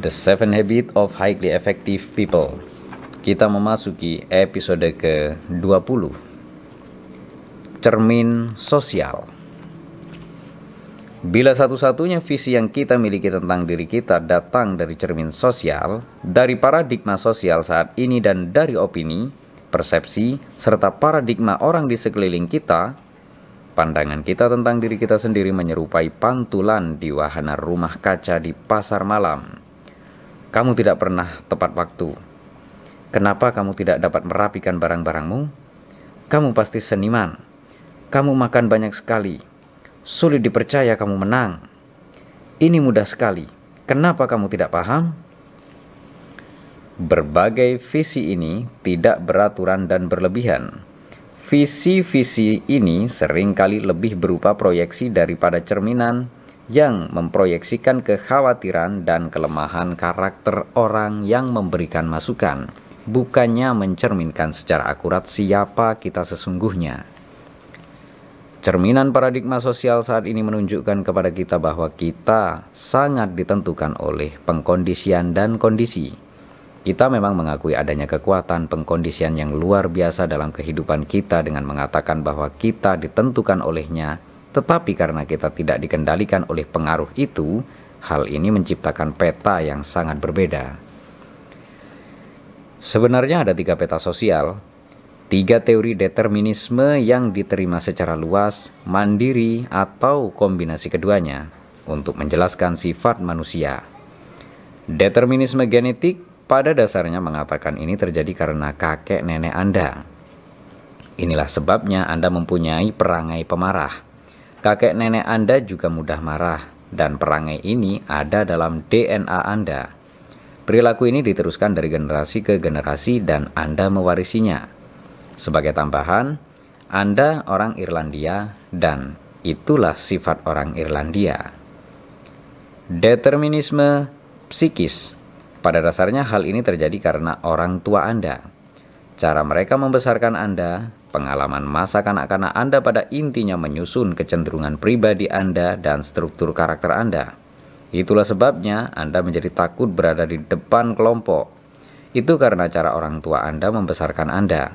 The Seven Habit of Highly Effective People. Kita memasuki episode ke-20. Cermin sosial. Bila satu-satunya visi yang kita miliki tentang diri kita datang dari cermin sosial, dari paradigma sosial saat ini dan dari opini, persepsi, serta paradigma orang di sekeliling kita, pandangan kita tentang diri kita sendiri menyerupai pantulan di wahana rumah kaca di pasar malam kamu tidak pernah tepat waktu. Kenapa kamu tidak dapat merapikan barang-barangmu? Kamu pasti seniman. Kamu makan banyak sekali. Sulit dipercaya kamu menang. Ini mudah sekali. Kenapa kamu tidak paham? Berbagai visi ini tidak beraturan dan berlebihan. Visi-visi ini seringkali lebih berupa proyeksi daripada cerminan yang memproyeksikan kekhawatiran dan kelemahan karakter orang yang memberikan masukan, bukannya mencerminkan secara akurat siapa kita sesungguhnya. Cerminan paradigma sosial saat ini menunjukkan kepada kita bahwa kita sangat ditentukan oleh pengkondisian dan kondisi. Kita memang mengakui adanya kekuatan pengkondisian yang luar biasa dalam kehidupan kita dengan mengatakan bahwa kita ditentukan olehnya, tetapi karena kita tidak dikendalikan oleh pengaruh itu, hal ini menciptakan peta yang sangat berbeda. Sebenarnya ada tiga peta sosial, tiga teori determinisme yang diterima secara luas, mandiri, atau kombinasi keduanya untuk menjelaskan sifat manusia. Determinisme genetik pada dasarnya mengatakan ini terjadi karena kakek nenek Anda. Inilah sebabnya Anda mempunyai perangai pemarah Kakek nenek Anda juga mudah marah, dan perangai ini ada dalam DNA Anda. Perilaku ini diteruskan dari generasi ke generasi, dan Anda mewarisinya. Sebagai tambahan, Anda orang Irlandia, dan itulah sifat orang Irlandia. Determinisme psikis pada dasarnya hal ini terjadi karena orang tua Anda. Cara mereka membesarkan Anda Pengalaman masa kanak-kanak Anda pada intinya menyusun kecenderungan pribadi Anda dan struktur karakter Anda. Itulah sebabnya Anda menjadi takut berada di depan kelompok. Itu karena cara orang tua Anda membesarkan Anda.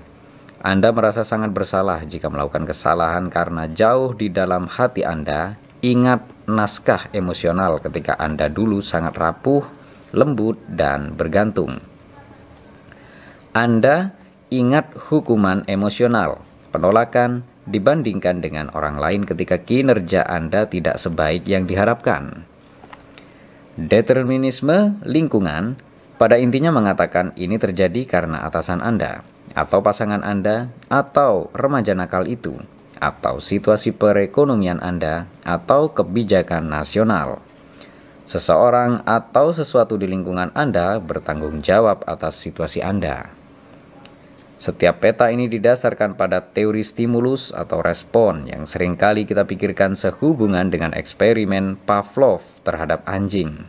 Anda merasa sangat bersalah jika melakukan kesalahan karena jauh di dalam hati Anda ingat naskah emosional ketika Anda dulu sangat rapuh, lembut, dan bergantung. Anda Ingat hukuman emosional, penolakan dibandingkan dengan orang lain ketika kinerja Anda tidak sebaik yang diharapkan. Determinisme lingkungan pada intinya mengatakan ini terjadi karena atasan Anda, atau pasangan Anda, atau remaja nakal itu, atau situasi perekonomian Anda, atau kebijakan nasional. Seseorang atau sesuatu di lingkungan Anda bertanggung jawab atas situasi Anda. Setiap peta ini didasarkan pada teori stimulus atau respon yang seringkali kita pikirkan sehubungan dengan eksperimen Pavlov terhadap anjing.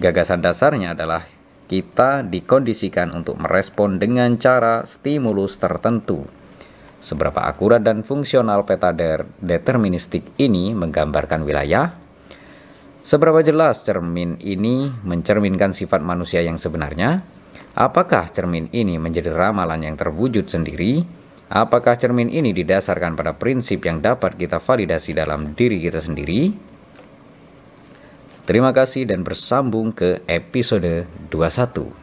Gagasan dasarnya adalah kita dikondisikan untuk merespon dengan cara stimulus tertentu. Seberapa akurat dan fungsional peta deterministik ini menggambarkan wilayah? Seberapa jelas cermin ini mencerminkan sifat manusia yang sebenarnya? Apakah cermin ini menjadi ramalan yang terwujud sendiri? Apakah cermin ini didasarkan pada prinsip yang dapat kita validasi dalam diri kita sendiri? Terima kasih dan bersambung ke episode 21.